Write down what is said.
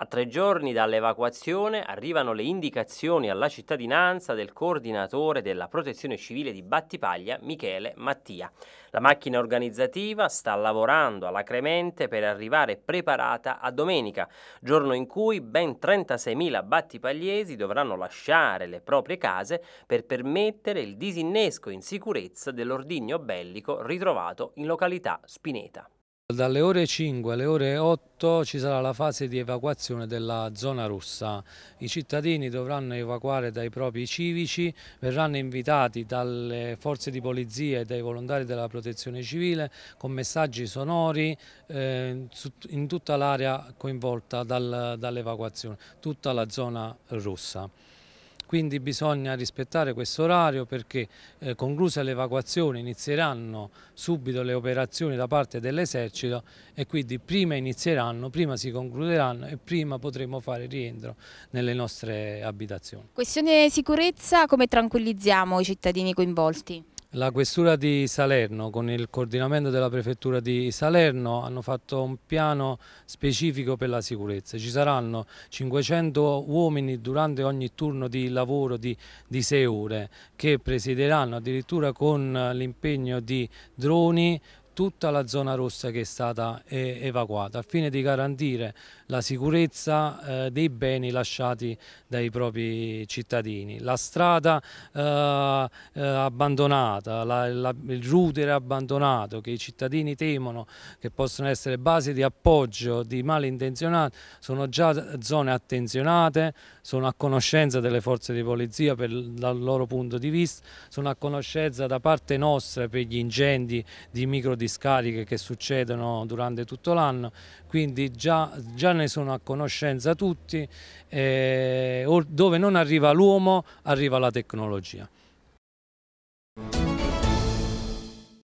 A tre giorni dall'evacuazione arrivano le indicazioni alla cittadinanza del coordinatore della protezione civile di Battipaglia, Michele Mattia. La macchina organizzativa sta lavorando alla cremente per arrivare preparata a domenica, giorno in cui ben 36.000 battipagliesi dovranno lasciare le proprie case per permettere il disinnesco in sicurezza dell'ordigno bellico ritrovato in località Spineta. Dalle ore 5 alle ore 8 ci sarà la fase di evacuazione della zona rossa. I cittadini dovranno evacuare dai propri civici, verranno invitati dalle forze di polizia e dai volontari della protezione civile con messaggi sonori eh, in tutta l'area coinvolta dal, dall'evacuazione, tutta la zona rossa quindi bisogna rispettare questo orario perché eh, conclusa l'evacuazione inizieranno subito le operazioni da parte dell'esercito e quindi prima inizieranno, prima si concluderanno e prima potremo fare rientro nelle nostre abitazioni. Questione sicurezza, come tranquillizziamo i cittadini coinvolti? La Questura di Salerno con il coordinamento della Prefettura di Salerno hanno fatto un piano specifico per la sicurezza. Ci saranno 500 uomini durante ogni turno di lavoro di, di 6 ore che presideranno addirittura con eh, l'impegno di droni tutta la zona rossa che è stata evacuata al fine di garantire la sicurezza eh, dei beni lasciati dai propri cittadini. La strada eh, eh, abbandonata, il router abbandonato che i cittadini temono che possono essere basi di appoggio di malintenzionati sono già zone attenzionate, sono a conoscenza delle forze di polizia per, dal loro punto di vista, sono a conoscenza da parte nostra per gli incendi di microdistretti discariche che succedono durante tutto l'anno, quindi già, già, ne sono a conoscenza tutti, eh, dove non arriva l'uomo arriva la tecnologia.